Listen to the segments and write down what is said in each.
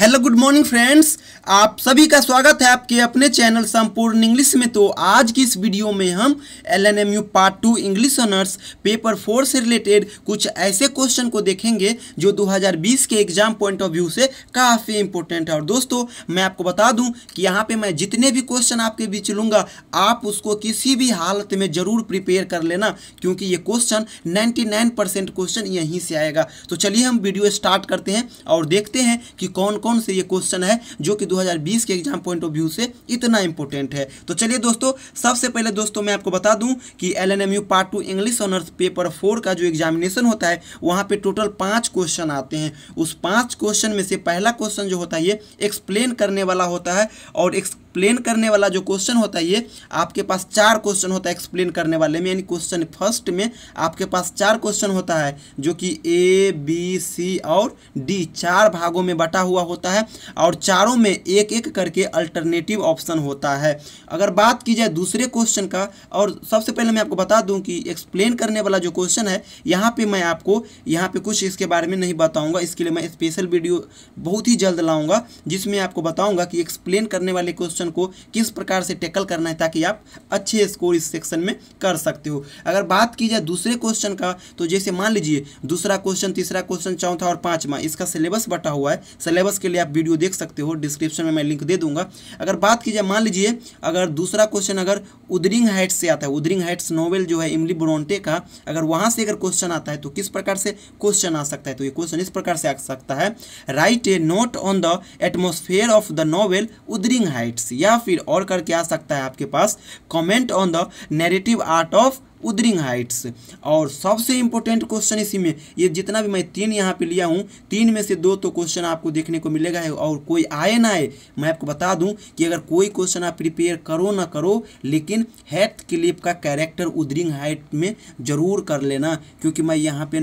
hello good morning friends आप सभी का स्वागत है आपके अपने चैनल संपूर्ण इंग्लिश में तो आज की इस वीडियो में हम L N M U part two English honours paper four से रिलेटेड कुछ ऐसे क्वेश्चन को देखेंगे जो 2020 के एग्जाम पॉइंट ऑफ व्यू से काफ़ी इंपॉर्टेंट है और दोस्तों मैं आपको बता दूं कि यहाँ पे मैं जितने भी क्वेश्चन आपके बीच लूँगा आप उसको किसी भी हालत में ज़रूर प्रिपेयर कर लेना क्योंकि ये क्वेश्चन नाइन्टी क्वेश्चन यहीं से आएगा तो चलिए हम वीडियो स्टार्ट करते हैं और देखते हैं कि कौन कौन कौन से ये क्वेश्चन है जो कि 2020 के एग्जाम पॉइंट ऑफ व्यू से इतना इंपॉर्टेंट है तो चलिए दोस्तों सबसे पहले दोस्तों मैं आपको बता दूं कि L N M U part two English honours paper four का जो एग्जामिनेशन होता है वहाँ पे टोटल पाँच क्वेश्चन आते हैं उस पाँच क्वेश्चन में से पहला क्वेश्चन जो होता है ये एक्सप्लेन करने वाला होता है और एक्सप्लेन करने वाला जो क्वेश्चन होता है ये आपके पास चार क्वेश्चन होता है एक्सप्लेन करने वाले में यानी क्वेश्चन फर्स्ट में आपके पास चार क्वेश्चन होता है जो कि ए बी सी और डी चार भागों में बटा हुआ होता है और चारों में एक एक करके अल्टरनेटिव ऑप्शन होता है अगर बात की जाए दूसरे क्वेश्चन का और सबसे पहले मैं आपको बता दूँ कि एक्सप्लेन करने वाला जो क्वेश्चन है यहाँ पर मैं आपको यहाँ पे कुछ इसके बारे में नहीं बताऊँगा इसके लिए मैं स्पेशल वीडियो बहुत ही जल्द लाऊँगा जिसमें आपको बताऊँगा कि एक्सप्लेन करने वाले क्वेश्चन क्वेश्चन को किस प्रकार से टैकल करना है ताकि आप अच्छे स्कोर इस सेक्शन में कर सकते हो अगर बात की जाए दूसरे क्वेश्चन का तो जैसे मान लीजिए दूसरा क्वेश्चन तीसरा क्वेश्चन चौथा और पाँचवा इसका सिलेबस बटा हुआ है सिलेबस के लिए आप वीडियो देख सकते हो डिस्क्रिप्शन में मैं लिंक दे दूंगा अगर बात की जाए मान लीजिए अगर दूसरा क्वेश्चन अगर उदरिंग हाइट्स से आता है उदरिंग हाइट्स नॉवल जो है इमली ब्रोंटे का अगर वहाँ से अगर क्वेश्चन आता है तो किस प्रकार से क्वेश्चन आ सकता है तो ये क्वेश्चन इस प्रकार से आ सकता है write a note on the atmosphere of the novel Wuthering Heights या फिर और करके आ सकता है आपके पास comment on the narrative art of Wuthering Heights और सबसे इंपॉर्टेंट क्वेश्चन इसी में ये जितना भी मैं तीन यहाँ पे लिया हूँ तीन में से दो तो क्वेश्चन आपको देखने को मिलेगा है और कोई आए ना आए मैं आपको बता दूँ कि अगर कोई क्वेश्चन आप प्रिपेयर करो ना करो लेकिन हैथ क्लिप का कैरेक्टर उदरिंग हाइट में ज़रूर कर लेना क्योंकि मैं यहाँ पे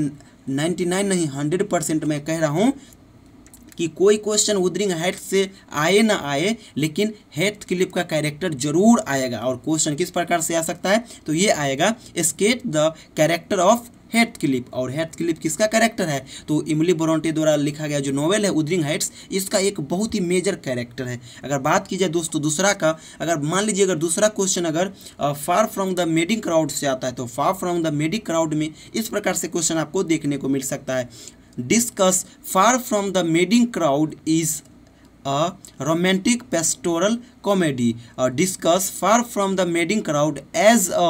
99 नहीं 100 परसेंट मैं कह रहा हूँ कि कोई क्वेश्चन उदरिंग हेट से आए ना आए लेकिन हेट क्लिप का कैरेक्टर जरूर आएगा और क्वेश्चन किस प्रकार से आ सकता है तो ये आएगा sketch the character of Heathcliff और हेट क्लिप किसका कैरेक्टर है तो इमली बोरोंटे द्वारा लिखा गया जो नोवेल है उदरिंग हाइट्स इसका एक बहुत ही मेजर कैरेक्टर है अगर बात की जाए दोस्तों दूसरा का अगर मान लीजिए अगर दूसरा क्वेश्चन अगर Far from the Madding Crowd से आता है तो Far from the Madding Crowd में इस प्रकार से क्वेश्चन आपको देखने को मिल सकता है discuss far from the madding crowd is a romantic pastoral comedy discuss Far from the Madding Crowd as a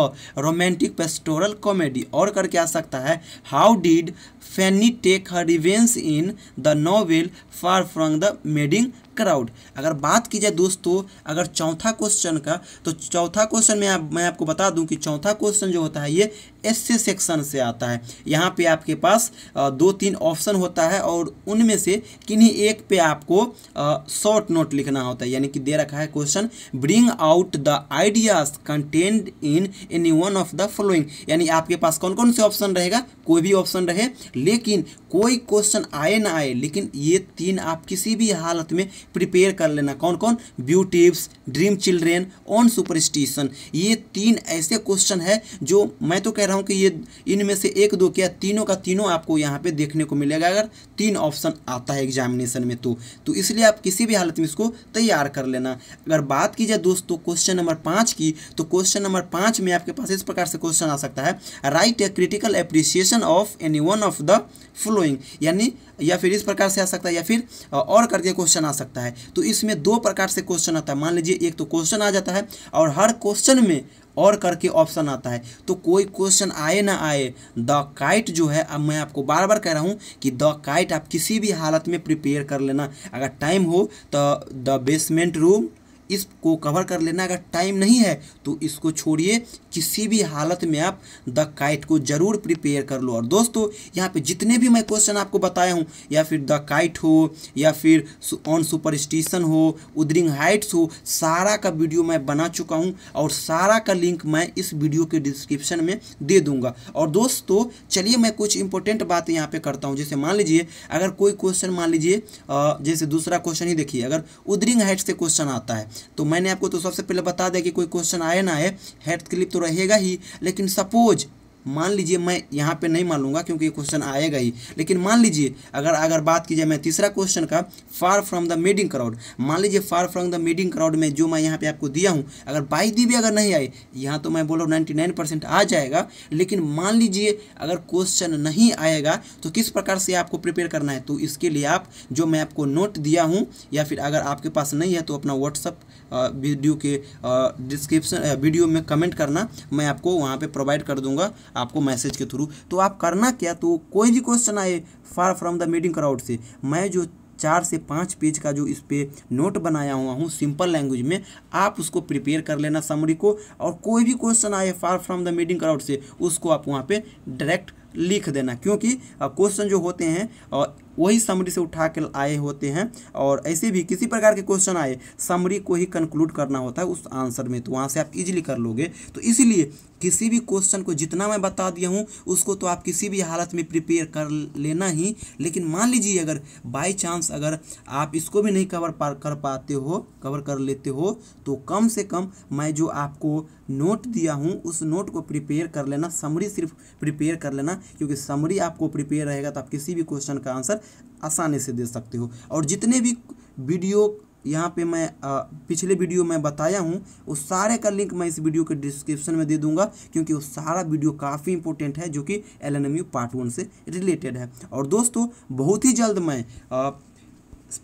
a pastoral comedy और करके आ सकता है how did Fanny take her revenge in the novel Far from the Madding Crowd अगर बात की जाए दोस्तों अगर चौथा क्वेश्चन का तो चौथा क्वेश्चन में आप मैं आपको बता दूं कि चौथा क्वेश्चन जो होता है ये एस सेक्शन से आता है यहाँ पे आपके पास दो तीन ऑप्शन होता है और उनमें से किन्हीं एक पे आपको शॉर्ट नोट लिखना होता है यानी कि दे रखा है question question bring out the ideas content in any one of the following यानी आपके पास कौन कौन से ऑप्शन रहेगा कोई भी ऑप्शन रहे लेकिन कोई क्वेश्चन आए ना आए लेकिन ये तीन आप किसी भी हालत में प्रिपेयर कर लेना कौन कौन view Dream Children on superstition ये तीन ऐसे क्वेश्चन है जो मैं तो कह रहा हूँ कि ये इनमें से एक दो क्या तीनों का तीनों आपको यहाँ पे देखने को मिलेगा अगर तीन ऑप्शन आता है एग्जामिनेशन में तो, तो इसलिए आप किसी भी हालत में इसको तैयार कर लेना अगर अगर बात की जाए दोस्तों क्वेश्चन नंबर पाँच की तो क्वेश्चन नंबर पाँच में आपके पास इस प्रकार से क्वेश्चन आ सकता है write a critical appreciation of any one of the following यानी या फिर इस प्रकार से आ सकता है या फिर और करके क्वेश्चन आ सकता है तो इसमें दो प्रकार से क्वेश्चन आता है मान लीजिए एक तो क्वेश्चन आ जाता है और हर क्वेश्चन में और करके ऑप्शन आता है तो कोई क्वेश्चन आए ना आए द काइट जो है अब मैं आपको बार बार कह रहा हूँ कि द काइट आप किसी भी हालत में प्रिपेयर कर लेना अगर टाइम हो तो द बेसमेंट रूम इसको कवर कर लेना अगर टाइम नहीं है तो इसको छोड़िए किसी भी हालत में आप द काइट को ज़रूर प्रिपेयर कर लो और दोस्तों यहाँ पे जितने भी मैं क्वेश्चन आपको बताया हूँ या फिर द काइट हो या फिर ऑन स्टेशन हो उदरिंग हाइट्स हो सारा का वीडियो मैं बना चुका हूँ और सारा का लिंक मैं इस वीडियो के डिस्क्रिप्शन में दे दूंगा और दोस्तों चलिए मैं कुछ इंपॉर्टेंट बात यहाँ पर करता हूँ जैसे मान लीजिए अगर कोई क्वेश्चन मान लीजिए जैसे दूसरा क्वेश्चन ही देखिए अगर उदरिंग हाइट से क्वेश्चन आता है तो मैंने आपको तो सबसे पहले बता दिया कि कोई क्वेश्चन आए ना आए हेड क्लिप तो रहेगा ही लेकिन सपोज मान लीजिए मैं यहाँ पे नहीं मानूंगा क्योंकि ये क्वेश्चन आएगा ही लेकिन मान लीजिए अगर अगर बात की जाए मैं तीसरा क्वेश्चन का Far from the Madding Crowd मान लीजिए Far from the Madding Crowd में जो मैं यहाँ पे आपको दिया हूँ अगर बाई दी भी अगर नहीं आई यहाँ तो मैं बोल रहा हूँ आ जाएगा लेकिन मान लीजिए अगर क्वेश्चन नहीं आएगा तो किस प्रकार से आपको प्रिपेयर करना है तो इसके लिए आप जो मैं आपको नोट दिया हूँ या फिर अगर आपके पास नहीं है तो अपना व्हाट्सअप वीडियो के डिस्क्रिप्शन वीडियो में कमेंट करना मैं आपको वहाँ पे प्रोवाइड कर दूंगा आपको मैसेज के थ्रू तो आप करना क्या तो कोई भी क्वेश्चन आए Far from the Madding Crowd से मैं जो चार से पाँच पेज का जो इस पर नोट बनाया हुआ हूँ सिंपल लैंग्वेज में आप उसको प्रिपेयर कर लेना समरी को और कोई भी क्वेश्चन आए Far from the Madding Crowd से उसको आप वहाँ पे डायरेक्ट लिख देना क्योंकि क्वेश्चन जो होते हैं वही समरी से उठा कर आए होते हैं और ऐसे भी किसी प्रकार के क्वेश्चन आए समरी को ही कंक्लूड करना होता है उस आंसर में तो वहाँ से आप इजीली कर लोगे तो इसीलिए किसी भी क्वेश्चन को जितना मैं बता दिया हूँ उसको तो आप किसी भी हालत में प्रिपेयर कर लेना ही लेकिन मान लीजिए अगर बाई चांस अगर आप इसको भी नहीं कवर पार कर पाते हो कवर कर लेते हो तो कम से कम मैं जो आपको नोट दिया हूँ उस नोट को प्रिपेयर कर लेना समरी सिर्फ प्रिपेयर कर लेना क्योंकि समरी आपको प्रिपेयर रहेगा तो आप किसी भी क्वेश्चन का आंसर आसानी से दे सकते हो और जितने भी वीडियो यहाँ पे मैं आ, पिछले वीडियो में बताया हूँ उस सारे का लिंक मैं इस वीडियो के डिस्क्रिप्शन में दे दूंगा क्योंकि वो सारा वीडियो काफ़ी इंपॉर्टेंट है जो कि एल पार्ट वन से रिलेटेड है और दोस्तों बहुत ही जल्द मैं आ,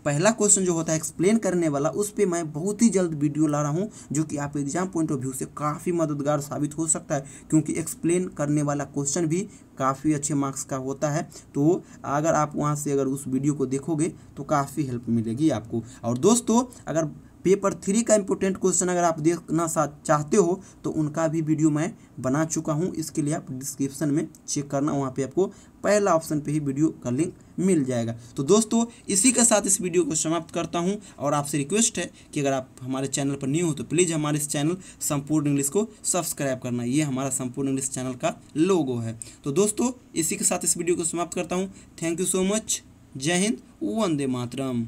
पहला क्वेश्चन जो होता है एक्सप्लेन करने वाला उस पर मैं बहुत ही जल्द वीडियो ला रहा हूँ जो कि आपके एग्जाम पॉइंट ऑफ व्यू से काफ़ी मददगार साबित हो सकता है क्योंकि एक्सप्लेन करने वाला क्वेश्चन भी काफ़ी अच्छे मार्क्स का होता है तो अगर आप वहाँ से अगर उस वीडियो को देखोगे तो काफ़ी हेल्प मिलेगी आपको और दोस्तों अगर पेपर थ्री का इंपोर्टेंट क्वेश्चन अगर आप देखना चाहते हो तो उनका भी वीडियो मैं बना चुका हूँ इसके लिए आप डिस्क्रिप्शन में चेक करना वहाँ पे आपको पहला ऑप्शन पे ही वीडियो का लिंक मिल जाएगा तो दोस्तों इसी के साथ इस वीडियो को समाप्त करता हूँ और आपसे रिक्वेस्ट है कि अगर आप हमारे चैनल पर न्यू हो तो प्लीज़ हमारे इस चैनल संपूर्ण इंग्लिश को सब्सक्राइब करना ये हमारा संपूर्ण इंग्लिश चैनल का लोगो है तो दोस्तों इसी के साथ इस वीडियो को समाप्त करता हूँ थैंक यू सो मच जय हिंद वंदे मातरम